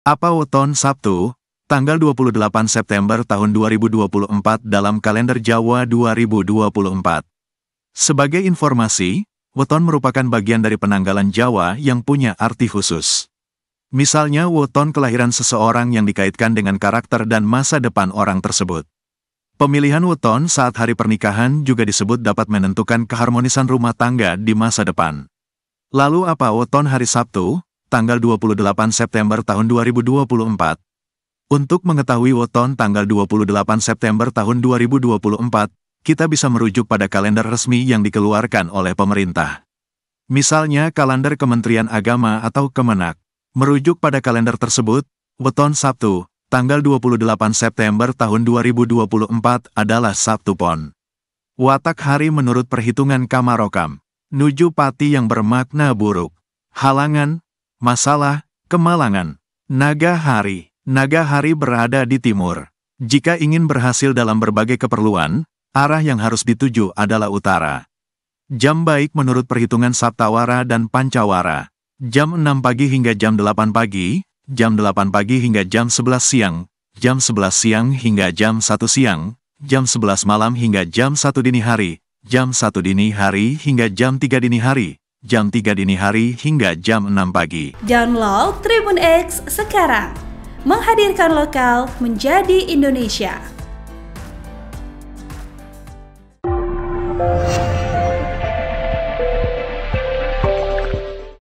Apa Weton Sabtu, tanggal 28 September tahun 2024 dalam kalender Jawa 2024. Sebagai informasi, weton merupakan bagian dari penanggalan Jawa yang punya arti khusus. Misalnya weton kelahiran seseorang yang dikaitkan dengan karakter dan masa depan orang tersebut. Pemilihan weton saat hari pernikahan juga disebut dapat menentukan keharmonisan rumah tangga di masa depan. Lalu apa weton hari Sabtu? tanggal 28 September tahun 2024. Untuk mengetahui weton tanggal 28 September tahun 2024, kita bisa merujuk pada kalender resmi yang dikeluarkan oleh pemerintah. Misalnya kalender Kementerian Agama atau Kemenak. Merujuk pada kalender tersebut, weton Sabtu, tanggal 28 September tahun 2024 adalah Sabtu Pon. Watak hari menurut perhitungan Kamarokam, Nuju Pati yang bermakna buruk, halangan, masalah, kemalangan. Naga Hari Naga Hari berada di timur. Jika ingin berhasil dalam berbagai keperluan, arah yang harus dituju adalah utara. Jam baik menurut perhitungan Saptawara dan Pancawara. Jam 6 pagi hingga jam 8 pagi, jam 8 pagi hingga jam 11 siang, jam 11 siang hingga jam 1 siang, jam 11 malam hingga jam 1 dini hari, jam 1 dini hari hingga jam 3 dini hari, jam 3 dini hari hingga jam 6 pagi. Download Tribun X sekarang. Menghadirkan lokal menjadi Indonesia.